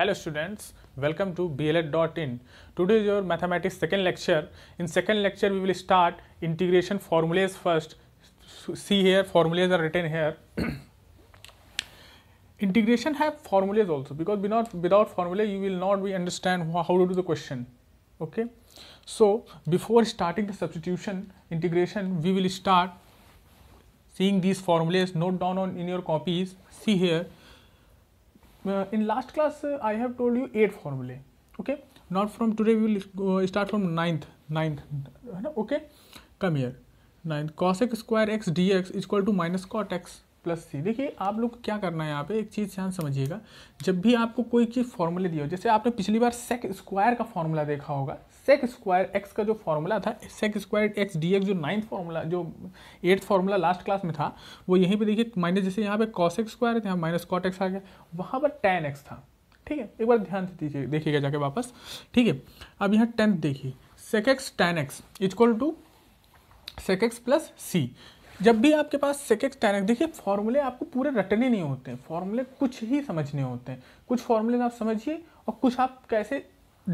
Hello students, welcome to BLED.in. Today is your mathematics second lecture. In second lecture we will start integration formulas first. See here formulas are written here. integration have formulas also because without, without formula you will not be understand how to do the question. Okay. So before starting the substitution integration we will start seeing these formulas note down on in your copies. See here in last class I have told you eight फॉर्मूले okay not from today we will start from ninth ninth है ना okay come here ninth cos x square x d x equal to minus cot x plus c देखिए आप लोग क्या करना है यहाँ पे एक चीज़ ध्यान समझिएगा जब भी आपको कोई चीज़ फॉर्मूले दिया हो जैसे आपने पिछली बार सेक स्क्वायर का फॉर्मूला देखा होगा सेक स्क्वायर एक्स का जो फॉर्मूला था सेक स्क्वायर एक्स डी जो नाइन्थ फॉर्मूला जो एट्थ फार्मूला लास्ट क्लास में था वो यहीं पे देखिए माइनस जैसे यहाँ पे कॉस एक्स स्क्वायर है तो यहाँ माइनस कॉट एक्स आ गया वहाँ पर टेन एक्स था ठीक है एक बार ध्यान से दीजिए देखिएगा जाके वापस ठीक है अब यहाँ टेंथ देखिए sec x tan x equal to sec x plus c जब भी आपके पास सेकेक्स टैनक देखिए फॉर्मूले आपको पूरे रटने नहीं होते हैं फॉर्मूले कुछ ही समझने होते हैं कुछ फॉर्मूले आप समझिए और कुछ आप कैसे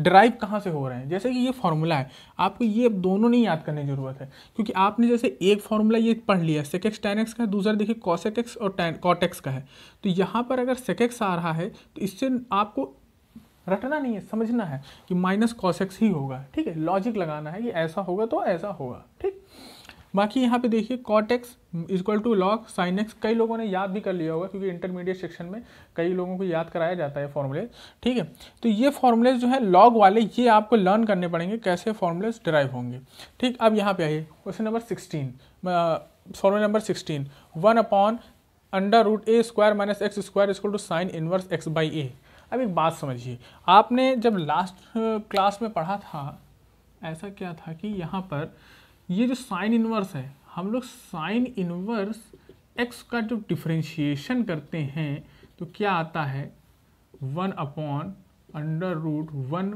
ड्राइव कहाँ से हो रहे हैं जैसे कि ये फार्मूला है आपको ये दोनों नहीं याद करने की ज़रूरत है क्योंकि आपने जैसे एक फार्मूला ये पढ़ लिया सेकेक्स टेन एक्स का है दूसरा देखिए कॉसेक एक्स और टेन कॉटेक्स का है तो यहाँ पर अगर सेकेक्स आ रहा है तो इससे आपको रटना नहीं है समझना है कि माइनस कॉसेक्स ही होगा ठीक है लॉजिक लगाना है कि ऐसा होगा तो ऐसा होगा ठीक बाकी यहाँ पे देखिए cot x equal to log sine x कई लोगों ने याद भी कर लिया होगा क्योंकि इंटरमीडिएट सेक्शन में कई लोगों को याद कराया जाता है फॉर्मूले ठीक है तो ये फॉर्मूले जो है लॉग वाले ये आपको लर्न करने पड़ेंगे कैसे फॉर्मूलेज डिराइव होंगे ठीक अब यहाँ पे आइए question number sixteen formula number sixteen one upon under root a square minus x square equal to sine inverse x by a अब एक बात समझिए आपने जब लास्ट क्लास uh, में पढ़ा था ऐसा क्या था कि यहाँ पर ये जो साइन इन्वर्स है हम लोग साइन इन्वर्स एक्स का जो डिफ्रेंशिएशन करते हैं तो क्या आता है one upon under root one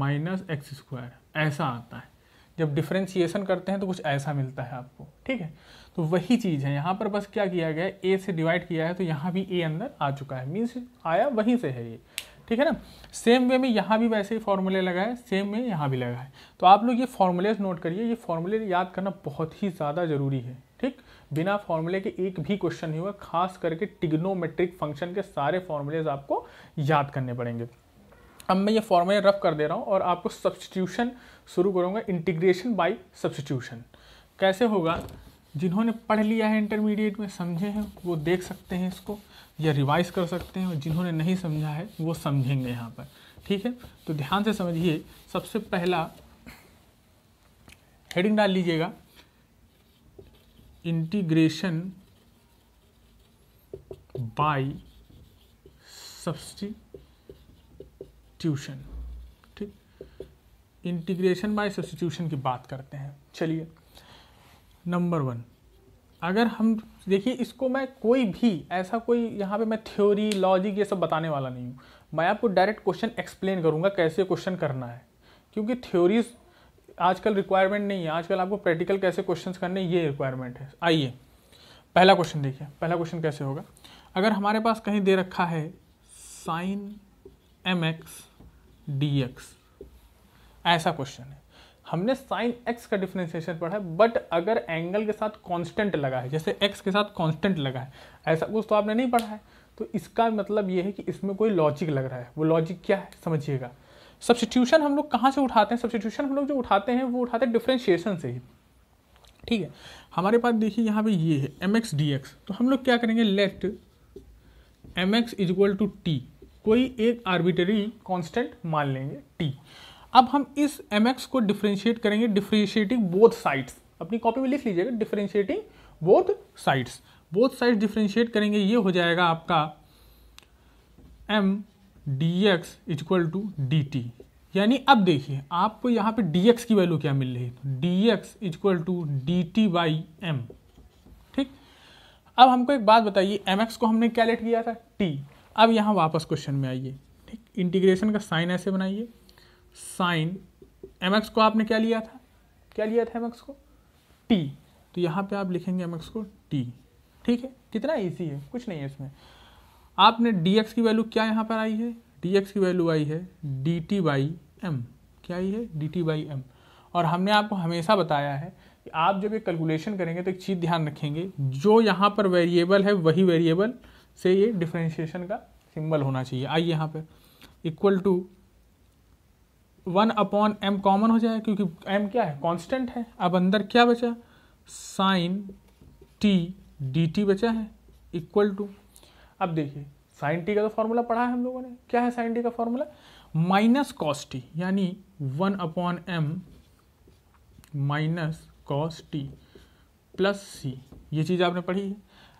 minus x square ऐसा आता है जब डिफ्रेंशिएशन करते हैं तो कुछ ऐसा मिलता है आपको ठीक है तो वही चीज़ है यहाँ पर बस क्या किया गया ए से डिवाइड किया है तो यहाँ भी ए अंदर आ चुका है मीन्स आया वहीं से है ये ठीक है ना सेम वे में यहाँ भी वैसे ही फॉर्मूले लगा है सेम में यहाँ भी लगा है तो आप लोग ये फॉर्मूलेज नोट करिए ये फॉर्मूले याद करना बहुत ही ज़्यादा ज़रूरी है ठीक बिना फॉर्मूले के एक भी क्वेश्चन नहीं हुआ खास करके टिग्नोमेट्रिक फंक्शन के सारे फॉर्मूलेज आपको याद करने पड़ेंगे अब मैं ये फॉर्मूले रफ कर दे रहा हूँ और आपको सब्सटीट्यूशन शुरू करूँगा इंटीग्रेशन बाई सब्सटीट्यूशन कैसे होगा जिन्होंने पढ़ लिया है इंटरमीडिएट में समझे हैं वो देख सकते हैं इसको या रिवाइज कर सकते हैं और जिन्होंने नहीं समझा है वो समझेंगे यहाँ पर ठीक है तो ध्यान से समझिए सबसे पहला हेडिंग डाल लीजिएगा इंटीग्रेशन बाय सब्सटीट्यूशन ठीक इंटीग्रेशन बाय सब्सटीट्यूशन की बात करते हैं चलिए नंबर वन अगर हम देखिए इसको मैं कोई भी ऐसा कोई यहाँ पे मैं थ्योरी लॉजिक ये सब बताने वाला नहीं हूँ मैं आपको डायरेक्ट क्वेश्चन एक्सप्लेन करूँगा कैसे क्वेश्चन करना है क्योंकि थ्योरीज आजकल रिक्वायरमेंट नहीं है आजकल आपको प्रैक्टिकल कैसे क्वेश्चन करने ये रिक्वायरमेंट है आइए पहला क्वेश्चन देखिए पहला क्वेश्चन कैसे होगा अगर हमारे पास कहीं दे रखा है sine m x d x ऐसा क्वेश्चन है हमने साइन एक्स का डिफ्रेंसिएशन पढ़ा है बट अगर एंगल के साथ कांस्टेंट लगा है जैसे एक्स के साथ कांस्टेंट लगा है ऐसा कुछ तो आपने नहीं पढ़ा है तो इसका मतलब ये है कि इसमें कोई लॉजिक लग रहा है वो लॉजिक क्या है समझिएगा सब्सटीट्यूशन हम लोग कहाँ से उठाते हैं सब्सटीट्यूशन हम लोग जो उठाते हैं वो उठाते हैं डिफ्रेंशिएशन से ही ठीक है हमारे पास देखिए यहाँ पे ये है एम एक्स डी एक्स तो हम लोग क्या करेंगे let m x is equal to t कोई एक आर्बिटरी कांस्टेंट मान लेंगे टी अब हम इस एम एक्स को डिफ्रेंशिएट करेंगे डिफ्रेंशिएटिंग बोथ साइड्स अपनी कॉपी में लिख लीजिएगा differentiating both sides both sides differentiate करेंगे ये हो जाएगा आपका m d x equal to d t यानी अब देखिए आपको यहाँ पे डी एक्स की वैल्यू क्या मिल रही है d x equal to d t by m ठीक अब हमको एक बात बताइए एम एक्स को हमने क्या लेट किया था टी अब यहाँ वापस क्वेश्चन में आइए ठीक इंटीग्रेशन का साइन ऐसे बनाइए साइन एम एक्स को आपने क्या लिया था क्या लिया था एम एक्स को टी तो यहाँ पे आप लिखेंगे एम एक्स को टी ठीक है कितना ईजी है कुछ नहीं है इसमें आपने डी एक्स की वैल्यू क्या यहाँ पर आई है डी एक्स की वैल्यू आई है डी टी बाई एम क्या आई है डी टी बाई एम और हमने आपको हमेशा बताया है कि आप जब ये कैलकुलेशन करेंगे तो एक चीज़ ध्यान रखेंगे जो यहाँ पर वेरिएबल है वही वेरिएबल से ये डिफ्रेंशिएशन का सिंबल होना चाहिए आइए यहाँ पर equal to one upon m common हो जाएगा क्योंकि एम क्या है कॉन्स्टेंट है अब अंदर क्या बचा साइन टी डी टी बचा है इक्वल टू अब देखिए साइन टी का तो फॉर्मूला पढ़ा है हम लोगों ने क्या है साइन टी का फॉर्मूला माइनस कॉस टी यानी one upon m minus cos t plus c ये चीज़ आपने पढ़ी है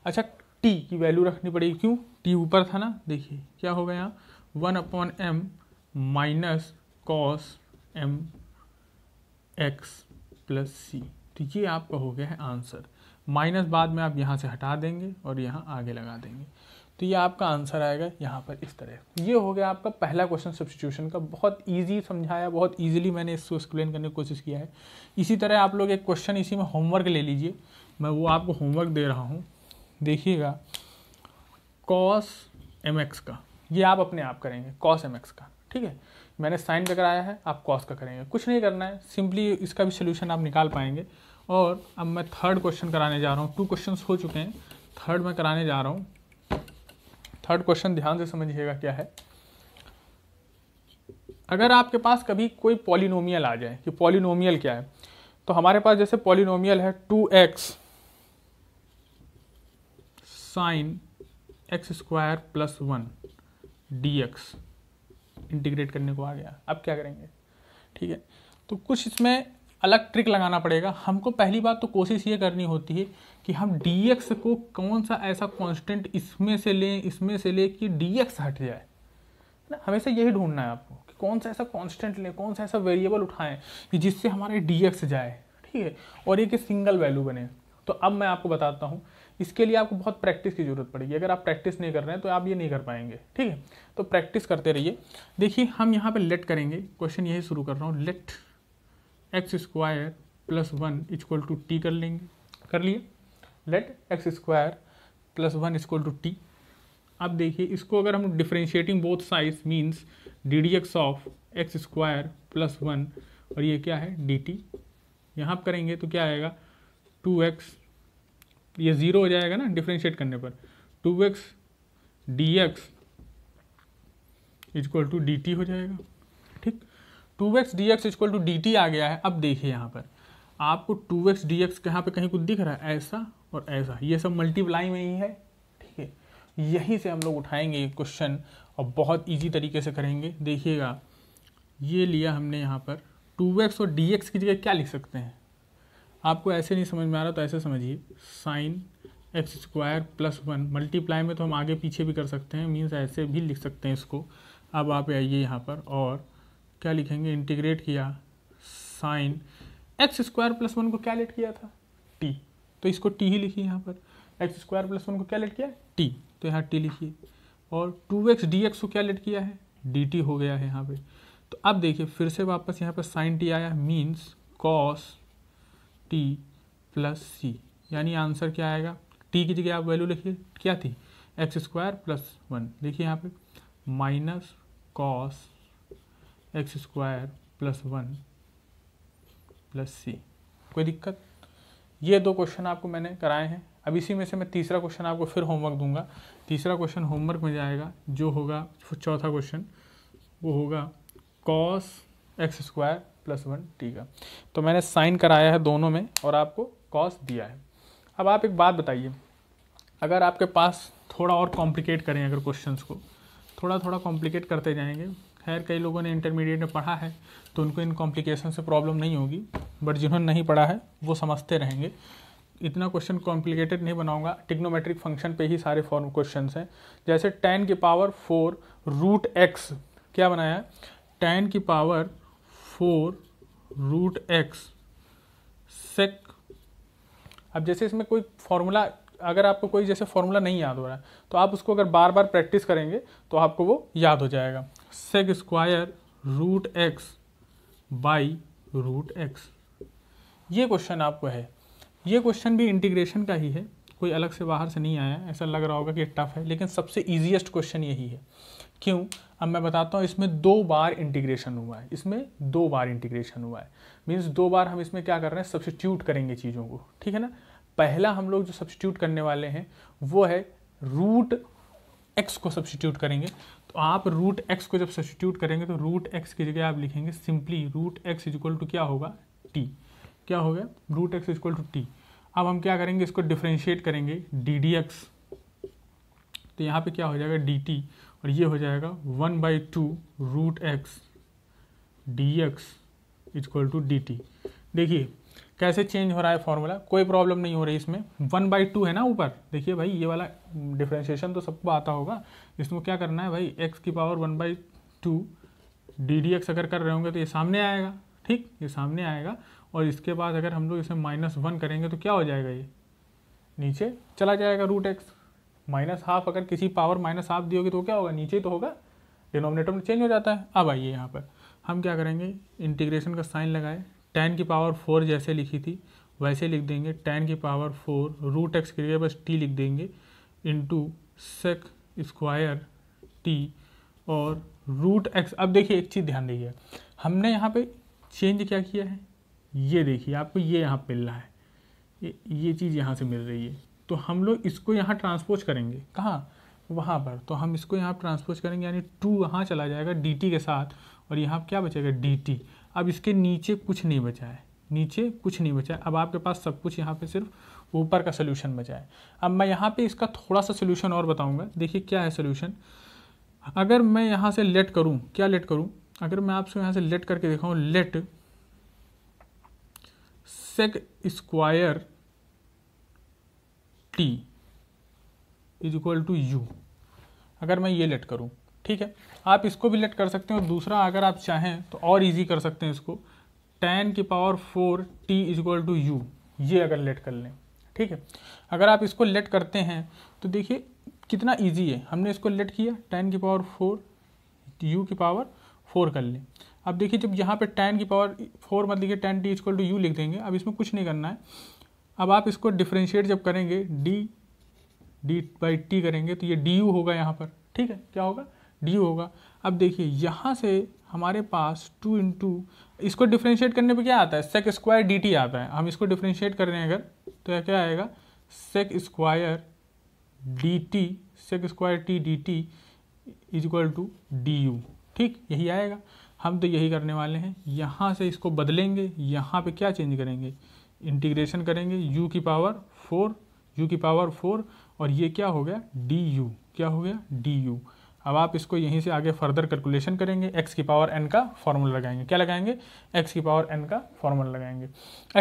अच्छा टी की वैल्यू रखनी पड़ेगी क्यों टी ऊपर था ना देखिए क्या होगा यहाँ one upon m minus cos m x plus c तो ये आपका हो गया है आंसर माइनस बाद में आप यहाँ से हटा देंगे और यहाँ आगे लगा देंगे तो ये आपका आंसर आएगा यहाँ पर इस तरह ये हो गया आपका पहला क्वेश्चन सब्सटीट्यूशन का बहुत ईजी समझाया बहुत ईजिली मैंने इसको एक्सप्लेन करने की कोशिश किया है इसी तरह आप लोग एक क्वेश्चन इसी में होमवर्क ले लीजिए मैं वो आपको होमवर्क दे रहा हूँ देखिएगा कॉस एम एक्स का ये आप अपने आप करेंगे कॉस एम एक्स का ठीक है मैंने साइन का कराया है आप कॉस का करेंगे कुछ नहीं करना है सिंपली इसका भी सोल्यूशन आप निकाल पाएंगे और अब मैं थर्ड क्वेश्चन कराने जा रहा हूँ टू क्वेश्चन हो चुके हैं थर्ड में कराने जा रहा हूँ थर्ड क्वेश्चन ध्यान से समझिएगा क्या है अगर आपके पास कभी कोई पॉलिनोमियल आ जाए कि पॉलिनोमियल क्या है तो हमारे पास जैसे पॉलिनोमियल है two x sine x square plus one d x integrate करने को आ गया अब क्या करेंगे ठीक है तो कुछ इसमें अलग ट्रिक लगाना पड़ेगा हमको पहली बात तो कोशिश ये करनी होती है कि हम डी को कौन सा ऐसा कॉन्स्टेंट इसमें से लें इसमें से लें कि डी हट जाए ना हमेशा यही ढूंढना है आपको कि कौन सा ऐसा कांस्टेंट लें कौन सा ऐसा वेरिएबल उठाएं कि जिससे हमारे डी जाए ठीक है और एक सिंगल वैल्यू बने तो अब मैं आपको बताता हूँ इसके लिए आपको बहुत प्रैक्टिस की ज़रूरत पड़ेगी अगर आप प्रैक्टिस नहीं कर रहे हैं तो आप ये नहीं कर पाएंगे ठीक है तो प्रैक्टिस करते रहिए देखिए हम यहाँ पर लेट करेंगे क्वेश्चन यही शुरू कर रहा हूँ let x square plus one equal to t कर लेंगे कर लिए let x square plus one equal to t अब देखिए इसको अगर हम डिफ्रेंशिएटिंग बोथ साइज means d d x of x square plus one और ये क्या है डी टी यहाँ करेंगे तो क्या आएगा टू एक्स ये ज़ीरो हो जाएगा ना डिफ्रेंशिएट करने पर two x d x equal to d t हो जाएगा ठीक two x d x equal to d t आ गया है अब देखिए यहाँ पर आपको टू एक्स डी एक्स यहाँ पर कहीं कुछ दिख रहा है ऐसा और ऐसा ये सब मल्टीप्लाई में ही है ठीक है यहीं से हम लोग उठाएंगे क्वेश्चन और बहुत ईजी तरीके से करेंगे देखिएगा ये लिया हमने यहाँ पर टू एक्स और डी एक्स की जगह क्या लिख सकते हैं आपको ऐसे नहीं समझ में आ रहा तो ऐसे समझिए sine x square plus one multiply में तो हम आगे पीछे भी कर सकते हैं मीन्स ऐसे भी लिख सकते हैं इसको अब आप आइए यहाँ पर और क्या लिखेंगे इंटीग्रेट किया sine x square plus one को क्या लेट किया था टी तो इसको टी ही लिखिए यहाँ पर एक्स स्क्वायर प्लस वन को क्या लेट किया टी तो यहाँ टी लिखिए और टू एक्स डी एक्स को क्या लेट किया है डी टी हो गया है यहाँ पर तो अब देखिए फिर से वापस यहाँ पर साइन टी आया means cos t plus c यानी आंसर क्या आएगा टी की जगह आप वैल्यू लिखिए क्या थी एक्स स्क्वायर प्लस वन देखिए यहाँ पे minus cos x square plus one plus c कोई दिक्कत ये दो क्वेश्चन आपको मैंने कराए हैं अब इसी में से मैं तीसरा क्वेश्चन आपको फिर होमवर्क दूंगा तीसरा क्वेश्चन होमवर्क में जाएगा जो होगा चौथा क्वेश्चन वो होगा cos x square plus one t का तो मैंने साइन कराया है दोनों में और आपको कॉस दिया है अब आप एक बात बताइए अगर आपके पास थोड़ा और कॉम्प्लिकेट करें अगर क्वेश्चंस को थोड़ा थोड़ा कॉम्प्लिकेट करते जाएंगे खैर कई लोगों ने इंटरमीडिएट में पढ़ा है तो उनको इन कॉम्प्लिकेशन से प्रॉब्लम नहीं होगी बट जिन्होंने नहीं पढ़ा है वो समझते रहेंगे इतना क्वेश्चन कॉम्प्लिकेटेड नहीं बनाऊंगा टिग्नोमेट्रिक फंक्शन पे ही सारे फॉर्म क्वेश्चन हैं जैसे टेन की पावर फोर रूट एक्स क्या बनाया टेन की power four root x sec अब जैसे इसमें कोई फॉर्मूला अगर आपको कोई जैसे फॉर्मूला नहीं याद हो रहा है तो आप उसको अगर बार बार प्रैक्टिस करेंगे तो आपको वो याद हो जाएगा sec square root x by root x ये क्वेश्चन आपको है ये क्वेश्चन भी इंटीग्रेशन का ही है कोई अलग से बाहर से नहीं आया ऐसा लग रहा होगा कि टफ है लेकिन सबसे ईजिएस्ट क्वेश्चन यही है क्यों अब मैं बताता हूँ इसमें दो बार इंटीग्रेशन हुआ है इसमें दो बार इंटीग्रेशन हुआ है मीन्स दो बार हम इसमें क्या कर रहे हैं सब्सिट्यूट करेंगे चीज़ों को ठीक है ना पहला हम लोग जो सब्सिट्यूट करने वाले हैं वो है रूट एक्स को सब्सिट्यूट करेंगे तो आप रूट एक्स को जब सब्सिट्यूट करेंगे तो रूट एक्स की जगह आप लिखेंगे simply root x is equal to क्या होगा टी क्या हो गया root x is equal to t अब हम क्या करेंगे इसको डिफ्रेंशिएट करेंगे डी डी एक्स तो यहाँ पे क्या हो जाएगा डी टी और ये हो जाएगा one by two root x d x equal to d t देखिए कैसे चेंज हो रहा है फॉर्मूला कोई प्रॉब्लम नहीं हो रही इसमें वन बाई टू है ना ऊपर देखिए भाई ये वाला डिफ्रेंशिएशन तो सबको आता होगा इसमें क्या करना है भाई एक्स की power one by two d d x अगर कर रहे होंगे तो ये सामने आएगा ठीक ये सामने आएगा और इसके बाद अगर हम लोग इसे माइनस वन करेंगे तो क्या हो जाएगा ये नीचे चला जाएगा रूट एक्स माइनस हाफ अगर किसी पावर माइनस हाफ दी तो क्या होगा नीचे तो होगा डिनोमिनेटर में चेंज हो जाता है अब आइए यहाँ पर हम क्या करेंगे इंटीग्रेशन का साइन लगाए टेन की पावर फोर जैसे लिखी थी वैसे लिख देंगे टेन की पावर फोर रूट एक्स के लिए बस टी लिख देंगे इंटू सेक स्क्वायर टी और रूट एक्स अब देखिए एक चीज़ ध्यान दीजिए हमने यहाँ पे चेंज क्या किया है ये देखिए आपको ये यहाँ मिल रहा है ये ये चीज़ यहाँ से मिल रही है तो हम लोग इसको यहाँ ट्रांसपोज करेंगे कहाँ वहाँ पर तो हम इसको यहाँ ट्रांसपोज करेंगे यानी टू वहाँ चला जाएगा डी के साथ और यहाँ क्या बचेगा डी अब इसके नीचे कुछ नहीं बचा है नीचे कुछ नहीं बचा है अब आपके पास सब कुछ यहाँ पे सिर्फ ऊपर का सोल्यूशन बचा है अब मैं यहाँ पे इसका थोड़ा सा सोल्यूशन और बताऊँगा देखिए क्या है सोल्यूशन अगर मैं यहाँ से लेट करूँ क्या लेट करूँ अगर मैं आपसे यहाँ से लेट करके दिखाऊँ let sec square t is equal to u अगर मैं ये लेट करूँ ठीक है आप इसको भी लेट कर सकते हैं और दूसरा अगर आप चाहें तो और इजी कर सकते हैं इसको टेन की power four t is equal to u ये अगर लेट कर लें ठीक है अगर आप इसको लेट करते हैं तो देखिए कितना इजी है हमने इसको लेट किया टेन की पावर फोर यू की पावर फोर कर लें अब देखिए जब यहाँ पे टेन की पावर फोर मत लिखिए ten t is equal to u लिख देंगे अब इसमें कुछ नहीं करना है अब आप इसको डिफ्रेंशिएट जब करेंगे डी डी बाई टी करेंगे तो ये डी यू होगा यहाँ पर ठीक है क्या होगा डी यू होगा अब देखिए यहाँ से हमारे पास टू इंटू इसको डिफ्रेंशिएट करने पे क्या आता है सेक स्क्वायर डी टी आता है हम इसको डिफ्रेंशिएट कर रहे हैं अगर तो यह क्या आएगा sec square d t sec square t d t is equal to d u ठीक यही आएगा हम तो यही करने वाले हैं यहाँ से इसको बदलेंगे यहाँ पे क्या चेंज करेंगे इंटीग्रेशन करेंगे u की पावर फोर u की पावर फोर और ये क्या हो गया डी यू क्या हो गया डी यू अब आप इसको यहीं से आगे फर्दर कैलकुलेशन करेंगे x की पावर n का फॉर्मूला लगाएंगे क्या लगाएंगे x की पावर n का फॉर्मूला लगाएंगे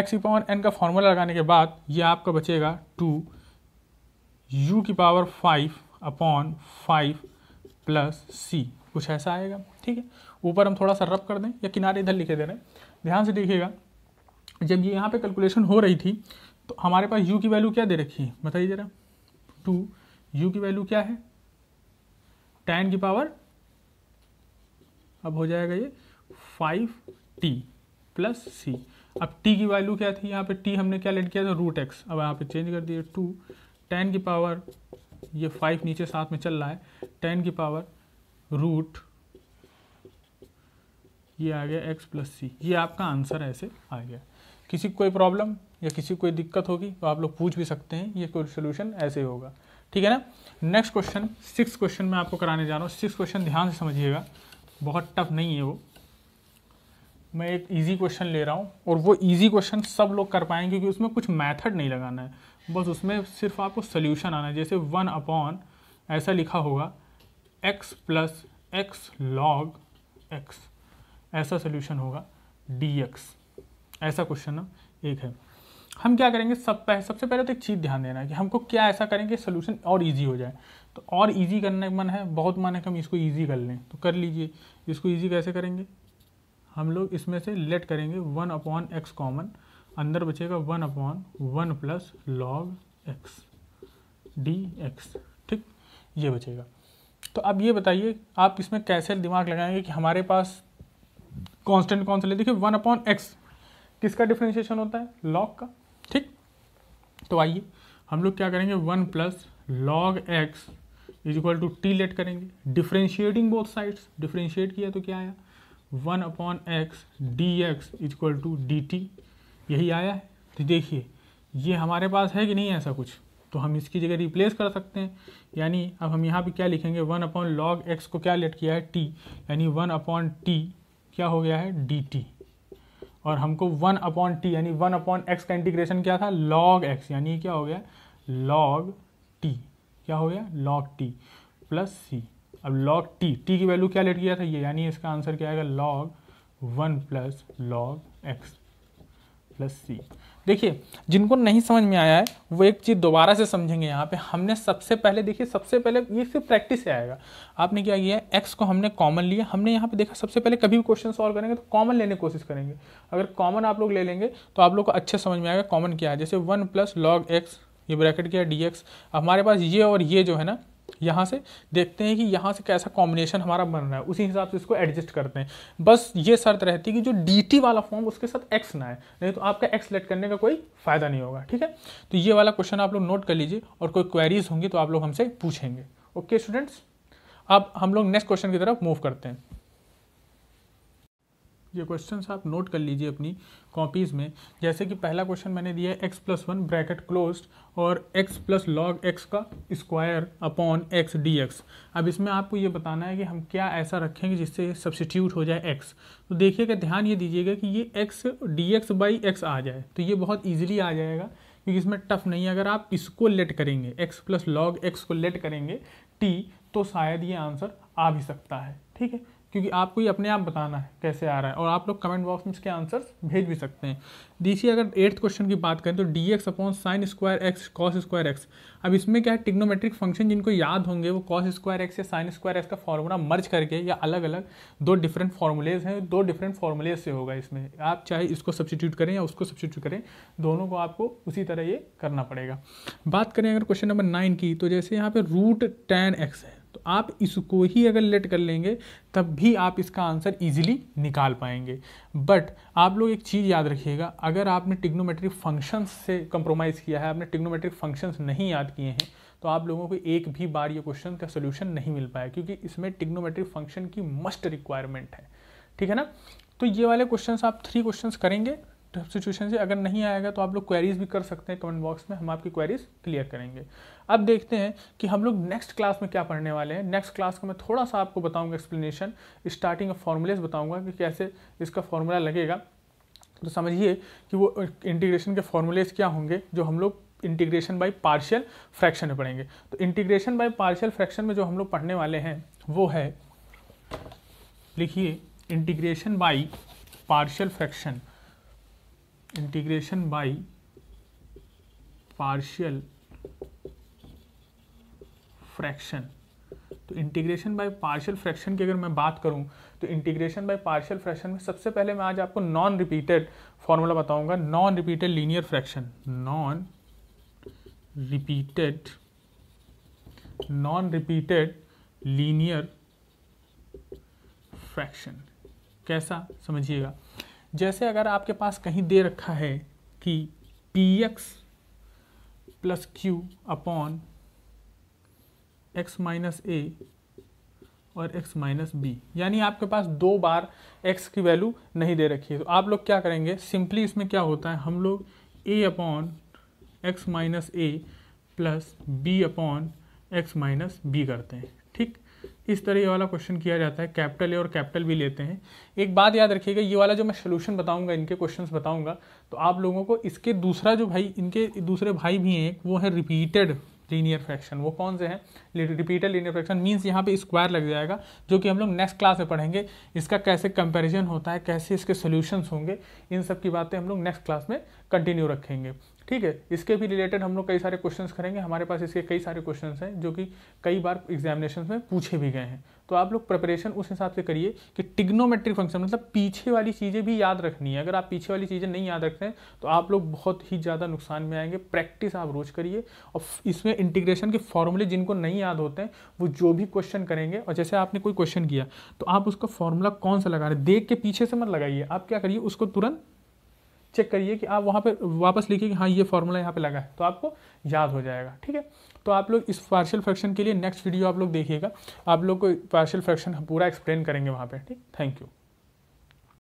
x की पावर n का फॉर्मूला लगाने के बाद ये आपका बचेगा टू यू की power five upon five plus c कुछ ऐसा आएगा ठीक है ऊपर हम थोड़ा सा रब कर दें या किनारे इधर लिखे दे रहे हैं ध्यान से देखिएगा जब ये यहाँ पे कैलकुलेशन हो रही थी तो हमारे पास यू की वैल्यू क्या दे रखी है बताइए ज़रा टू यू की वैल्यू क्या है टेन की पावर अब हो जाएगा ये फाइव टी प्लस सी अब टी की वैल्यू क्या थी यहाँ पे टी हमने क्या लेट किया था रूट एक्स अब यहाँ पे चेंज कर दिए टू टेन की पावर ये फाइव नीचे साथ में चल रहा है टेन की पावर रूट ये आ गया x प्लस सी ये आपका आंसर ऐसे आ गया किसी कोई प्रॉब्लम या किसी कोई दिक्कत होगी तो आप लोग पूछ भी सकते हैं ये कोई सोल्यूशन ऐसे होगा ठीक है ना नेक्स्ट क्वेश्चन सिक्स क्वेश्चन मैं आपको कराने जा रहा हूँ सिक्स क्वेश्चन ध्यान से समझिएगा बहुत टफ नहीं है वो मैं एक इजी क्वेश्चन ले रहा हूँ और वो इजी क्वेश्चन सब लोग कर पाएंगे क्योंकि उसमें कुछ मैथड नहीं लगाना है बस उसमें सिर्फ आपको सोल्यूशन आना है जैसे वन अपॉन ऐसा लिखा होगा x plus x log x ऐसा सोल्यूशन होगा डी एक्स ऐसा क्वेश्चन एक है हम क्या करेंगे सब पह, सबसे पहले तो एक चीज़ ध्यान देना है कि हमको क्या ऐसा करेंगे सोल्यूशन और इजी हो जाए तो और इजी करने का मन है बहुत मन है कि हम इसको इजी कर लें तो कर लीजिए इसको इजी कैसे करेंगे हम लोग इसमें से लेट करेंगे वन अपॉन एक्स कॉमन अंदर बचेगा one upon one plus log x d x ठीक ये बचेगा तो अब ये बताइए आप इसमें कैसे दिमाग लगाएंगे कि हमारे पास कांस्टेंट कौन सा ले देखिए वन अपॉन एक्स किसका डिफ्रेंशिएशन होता है लॉग का ठीक तो आइए हम लोग क्या करेंगे one plus log x is equal to t let करेंगे डिफ्रेंशिएटिंग बोथ साइड्स डिफ्रेंशिएट किया तो क्या आया one upon x d x is equal to d t यही आया है तो देखिए ये हमारे पास है कि नहीं ऐसा कुछ तो हम इसकी जगह रिप्लेस कर सकते हैं यानी अब हम यहाँ पे क्या लिखेंगे वन अपॉन लॉग एक्स को क्या लेट किया है टी यानी वन अपॉन टी क्या हो गया है डी टी और हमको वन अपॉन टी यानी वन अपॉन एक्स का इंटीग्रेशन क्या था लॉग एक्स यानी क्या हो गया लॉग टी क्या हो गया लॉग टी प्लस सी अब लॉग टी टी की वैल्यू क्या लेट किया था ये यानी इसका आंसर क्या आएगा log one plus log x plus c देखिए जिनको नहीं समझ में आया है वो एक चीज़ दोबारा से समझेंगे यहाँ पे हमने सबसे पहले देखिए सबसे पहले ये सिर्फ प्रैक्टिस से आएगा आपने क्या किया एक्स को हमने कॉमन लिया हमने यहाँ पे देखा सबसे पहले कभी भी क्वेश्चन सॉल्व करेंगे तो कॉमन लेने की कोशिश करेंगे अगर कॉमन आप लोग ले लेंगे तो आप लोग को अच्छे समझ में आएगा कॉमन क्या है जैसे वन प्लस लॉग एक्स ये ब्रैकेट किया डी एक्स हमारे पास ये और ये जो है ना यहाँ से देखते हैं कि यहाँ से कैसा कॉम्बिनेशन हमारा बन रहा है उसी हिसाब से इसको एडजस्ट करते हैं बस ये शर्त रहती है कि जो डी वाला फॉर्म उसके साथ एक्स ना है नहीं तो आपका एक्स लेट करने का कोई फायदा नहीं होगा ठीक है तो ये वाला क्वेश्चन आप लोग नोट कर लीजिए और कोई क्वेरीज होंगी तो आप लोग हमसे पूछेंगे ओके स्टूडेंट्स अब हम लोग नेक्स्ट क्वेश्चन की तरफ मूव करते हैं ये क्वेश्चन आप नोट कर लीजिए अपनी कॉपीज़ में जैसे कि पहला क्वेश्चन मैंने दिया है x plus one bracket close और एक्स प्लस लॉग एक्स का square upon x d x अब इसमें आपको ये बताना है कि हम क्या ऐसा रखेंगे जिससे सब्सिट्यूट हो जाए एक्स तो देखिएगा ध्यान ये दीजिएगा कि ये x d x by x आ जाए तो ये बहुत ईजिली आ जाएगा क्योंकि इसमें टफ नहीं है अगर आप इसको लेट करेंगे एक्स प्लस लॉग एक्स को लेट करेंगे टी तो शायद ये आंसर आ भी सकता है ठीक है क्योंकि आपको ये अपने आप बताना है कैसे आ रहा है और आप लोग कमेंट बॉक्स में इसके आंसर्स भेज भी सकते हैं देखिए अगर एट्थ क्वेश्चन की बात करें तो d x upon sine square x cos square x अब इसमें क्या है टिग्नोमेट्रिक फंक्शन जिनको याद होंगे वो कॉस स्क्वायर एक्स या साइन स्क्वायर एक्स का फॉर्मूला मर्ज करके या अलग अलग दो डिफरेंट फार्मूलेज हैं दो डिफरेंट फार्मूलेज से होगा इसमें आप चाहे इसको सब्सिट्यूट करें या उसको सब्सिट्यूट करें दोनों को आपको उसी तरह ये करना पड़ेगा बात करें अगर क्वेश्चन नंबर नाइन की तो जैसे यहाँ पर रूट टेन एक्स है तो आप इसको ही अगर लेट कर लेंगे तब भी आप इसका आंसर इजीली निकाल पाएंगे बट आप लोग एक चीज़ याद रखिएगा अगर आपने टिग्नोमेट्रिक फंक्शंस से कंप्रोमाइज़ किया है आपने टिग्नोमेट्रिक फंक्शंस नहीं याद किए हैं तो आप लोगों को एक भी बार ये क्वेश्चन का सोल्यूशन नहीं मिल पाया क्योंकि इसमें टिग्नोमेट्रिक फंक्शन की मस्ट रिक्वायरमेंट है ठीक है ना तो ये वाले क्वेश्चन आप थ्री क्वेश्चन करेंगे टफ सिचुएशन से अगर नहीं आएगा तो आप लोग क्वेरीज भी कर सकते हैं कमेंट बॉक्स में हम आपकी क्वेरीज क्लियर करेंगे अब देखते हैं कि हम लोग नेक्स्ट क्लास में क्या पढ़ने वाले हैं नेक्स्ट क्लास का मैं थोड़ा सा आपको बताऊंगा एक्सप्लेनेशन स्टार्टिंग ऑफ फार्मूलेज बताऊंगा कि कैसे इसका फॉर्मूला लगेगा तो समझिए कि वो इंटीग्रेशन के फॉर्मूलेज क्या होंगे जो हम लोग इंटीग्रेशन बाई पार्शियल फ्रैक्शन में पढ़ेंगे तो इंटीग्रेशन बाई पार्शियल फ्रैक्शन में जो हम लोग पढ़ने वाले हैं वो है लिखिए integration by partial fraction integration by partial fraction तो इंटीग्रेशन बाय पार्शियल फ्रैक्शन की अगर मैं बात करूं तो इंटीग्रेशन बाय पार्शियल फ्रैक्शन में सबसे पहले मैं आज आपको नॉन रिपीटेड फॉर्मूला बताऊंगा non repeated linear fraction non repeated non repeated linear fraction कैसा समझिएगा जैसे अगर आपके पास कहीं दे रखा है कि p x plus q upon x minus a और एक्स माइनस बी यानी आपके पास दो बार एक्स की वैल्यू नहीं दे रखी है तो आप लोग क्या करेंगे सिंपली इसमें क्या होता है हम लोग a upon x minus a plus b upon x minus b करते हैं इस तरह ये वाला क्वेश्चन किया जाता है कैपिटल ए और कैपिटल बी लेते हैं एक बात याद रखिएगा ये वाला जो मैं सोल्यूशन बताऊंगा इनके क्वेश्चंस बताऊंगा तो आप लोगों को इसके दूसरा जो भाई इनके दूसरे भाई भी हैं वो है रिपीटेड लीनियर फ्रैक्शन वो कौन से हैं रिपीटेड लीनियर फ्रैक्शन मीन्स यहाँ पे स्क्वायर लग जाएगा जो कि हम लोग नेक्स्ट क्लास में पढ़ेंगे इसका कैसे कंपैरिजन होता है कैसे इसके सोल्यूशन होंगे इन सब की बातें हम लोग नेक्स्ट क्लास में कंटिन्यू रखेंगे ठीक है इसके भी रिलेटेड हम लोग कई सारे क्वेश्चंस करेंगे हमारे पास इसके कई सारे क्वेश्चंस हैं जो कि कई बार एग्जामिनेशन में पूछे भी गए हैं तो आप लोग प्रिपरेशन उस हिसाब से करिए कि टिग्नोमेट्रिक फंक्शन मतलब पीछे वाली चीज़ें भी याद रखनी है अगर आप पीछे वाली चीज़ें नहीं याद रखते हैं तो आप लोग बहुत ही ज़्यादा नुकसान में आएंगे प्रैक्टिस आप रोज करिए और इसमें इंटीग्रेशन के फॉर्मूले जिनको नहीं याद होते हैं वो जो भी क्वेश्चन करेंगे और जैसे आपने कोई क्वेश्चन किया तो आप उसका फॉर्मूला कौन सा लगा रहे देख के पीछे से मत लगाइए आप क्या करिए उसको तुरंत चेक करिए कि आप वहाँ पर वापस लिखिए कि हाँ ये फॉर्मूला यहाँ पर लगा है तो आपको याद हो जाएगा ठीक है तो आप लोग इस पार्शियल फ्रैक्शन के लिए नेक्स्ट वीडियो आप लोग देखिएगा आप लोग को पार्शियल फ्रैक्शन पूरा एक्सप्लेन करेंगे वहाँ पर ठीक थैंक यू